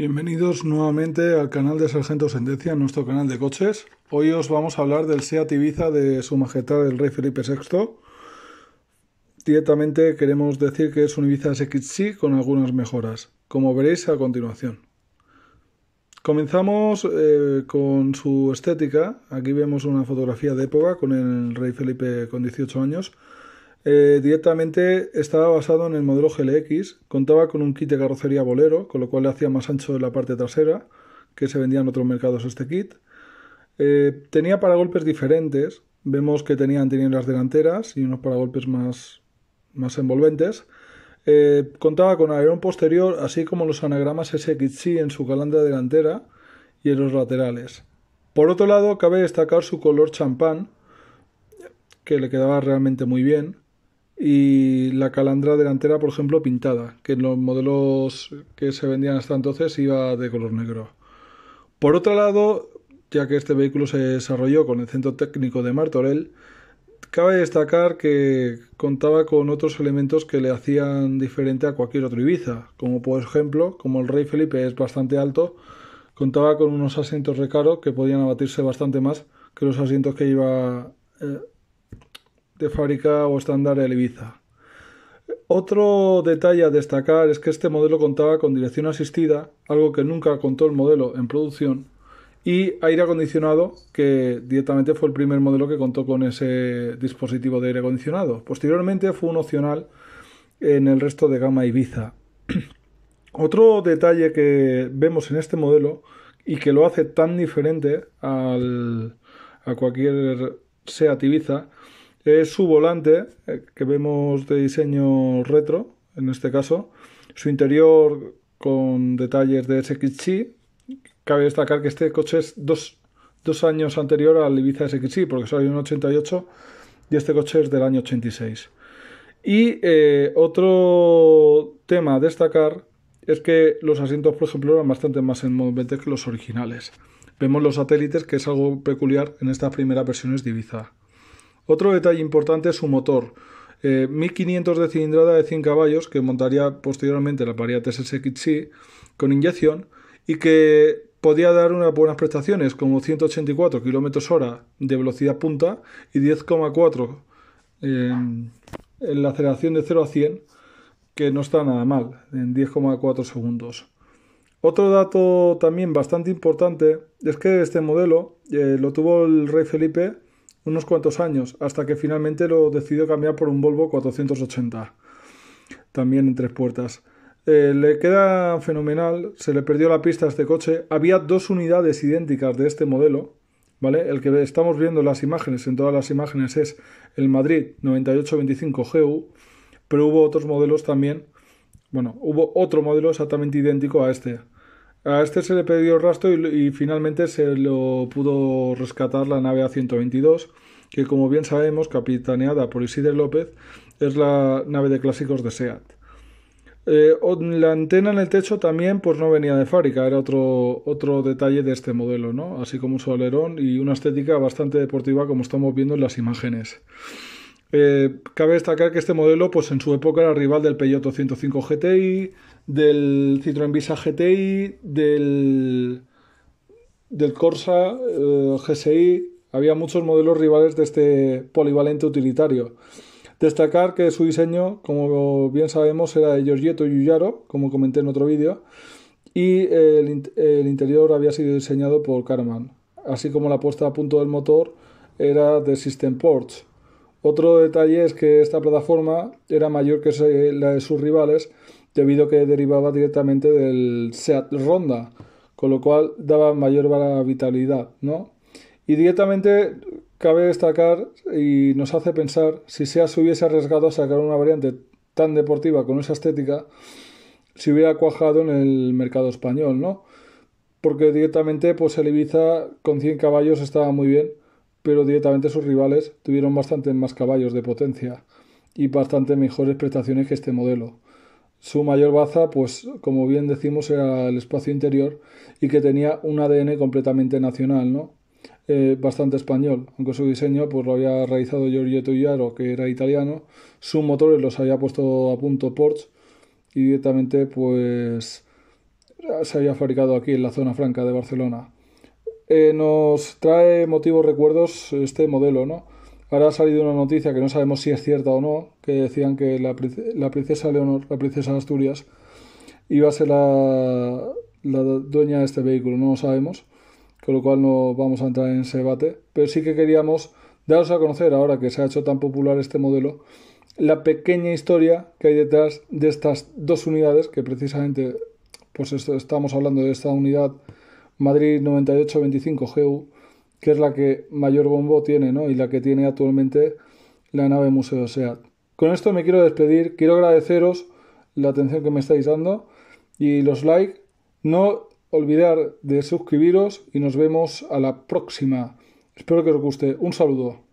Bienvenidos nuevamente al canal de Sargento Sentencia, nuestro canal de coches. Hoy os vamos a hablar del SEAT Ibiza de su majestad el rey Felipe VI. Directamente queremos decir que es un Ibiza SXC con algunas mejoras, como veréis a continuación. Comenzamos eh, con su estética. Aquí vemos una fotografía de época con el rey Felipe con 18 años. Eh, directamente estaba basado en el modelo GLX, contaba con un kit de carrocería bolero, con lo cual le hacía más ancho en la parte trasera, que se vendía en otros mercados este kit. Eh, tenía paragolpes diferentes, vemos que tenían las delanteras y unos paragolpes más, más envolventes. Eh, contaba con alerón posterior, así como los anagramas SXC en su calandra delantera y en los laterales. Por otro lado, cabe destacar su color champán, que le quedaba realmente muy bien y la calandra delantera, por ejemplo, pintada, que en los modelos que se vendían hasta entonces iba de color negro. Por otro lado, ya que este vehículo se desarrolló con el centro técnico de Martorell, cabe destacar que contaba con otros elementos que le hacían diferente a cualquier otro Ibiza, como por ejemplo, como el Rey Felipe es bastante alto, contaba con unos asientos recaros que podían abatirse bastante más que los asientos que iba de fábrica o estándar el Ibiza. Otro detalle a destacar es que este modelo contaba con dirección asistida, algo que nunca contó el modelo en producción, y aire acondicionado, que directamente fue el primer modelo que contó con ese dispositivo de aire acondicionado. Posteriormente fue un opcional en el resto de gama Ibiza. Otro detalle que vemos en este modelo y que lo hace tan diferente al, a cualquier SEAT Ibiza es su volante, eh, que vemos de diseño retro, en este caso, su interior con detalles de SXC. Cabe destacar que este coche es dos, años anterior al Ibiza SXI, porque soy un 88 y este coche es del año 86. Y eh, otro tema a destacar es que los asientos, por ejemplo, eran bastante más en movimiento que los originales. Vemos los satélites, que es algo peculiar en estas primeras versiones de Ibiza. Otro detalle importante es su motor. 1500 eh, de cilindrada de 100 caballos que montaría posteriormente la paria TSX con inyección y que podía dar unas buenas prestaciones como 184 km hora de velocidad punta y 10,4 en la aceleración de 0 a 100 que no está nada mal en 10,4 segundos. Otro dato también bastante importante es que este modelo eh, lo tuvo el rey Felipe unos cuantos años, hasta que finalmente lo decidió cambiar por un Volvo 480, también en tres puertas. Eh, le queda fenomenal, se le perdió la pista a este coche. Había dos unidades idénticas de este modelo, ¿vale? El que estamos viendo en las imágenes, en todas las imágenes, es el Madrid 9825GU, pero hubo otros modelos también, bueno, hubo otro modelo exactamente idéntico a este. A este se le el rastro y, finalmente se lo pudo rescatar la nave A122, que como bien sabemos, capitaneada por Isidre López, es la nave de clásicos de SEAT. Eh, la antena en el techo también pues, no venía de fábrica, era otro, otro detalle de este modelo, así como un solerón y una estética bastante deportiva como estamos viendo en las imágenes. Eh, cabe destacar que este modelo, pues en su época era rival del Peugeot 105 GTI, del Citroën Visa GTI, del, Corsa eh, GSI. Había muchos modelos rivales de este polivalente utilitario. Destacar que su diseño, como bien sabemos, era de Giorgetto Yuyaro, como comenté en otro vídeo, y el, interior había sido diseñado por Carman así como la puesta a punto del motor era de System Ports. Otro detalle es que esta plataforma era mayor que la de sus rivales debido a que derivaba directamente del SEAT Ronda, con lo cual daba mayor vitalidad, ¿no? Y directamente cabe destacar y nos hace pensar si SEAT se hubiese arriesgado a sacar una variante tan deportiva con esa estética, si hubiera cuajado en el mercado español, ¿no? Porque directamente pues el Ibiza con 100 caballos estaba muy bien pero directamente sus rivales tuvieron bastante más caballos de potencia y bastante mejores prestaciones que este modelo. Su mayor baza, pues como bien decimos, era el espacio interior y que tenía un ADN completamente nacional, ¿no? Eh, bastante español, aunque su diseño pues lo había realizado Giorgetto Iaro, que era italiano, sus motores los había puesto a punto Porsche y directamente pues se había fabricado aquí en la zona franca de Barcelona. Eh, nos trae motivos recuerdos este modelo, ¿no? Ahora ha salido una noticia que no sabemos si es cierta o no, que decían que la, princesa Leonor, la princesa Asturias, iba a ser la, dueña de este vehículo, no lo sabemos, con lo cual no vamos a entrar en ese debate, pero sí que queríamos daros a conocer, ahora que se ha hecho tan popular este modelo, la pequeña historia que hay detrás de estas dos unidades, que precisamente pues estamos hablando de esta unidad Madrid 9825GU, que es la que mayor bombo tiene, Y la que tiene actualmente la nave Museo SEAT. Con esto me quiero despedir, quiero agradeceros la atención que me estáis dando y los likes. No olvidar de suscribiros y nos vemos a la próxima. Espero que os guste. Un saludo.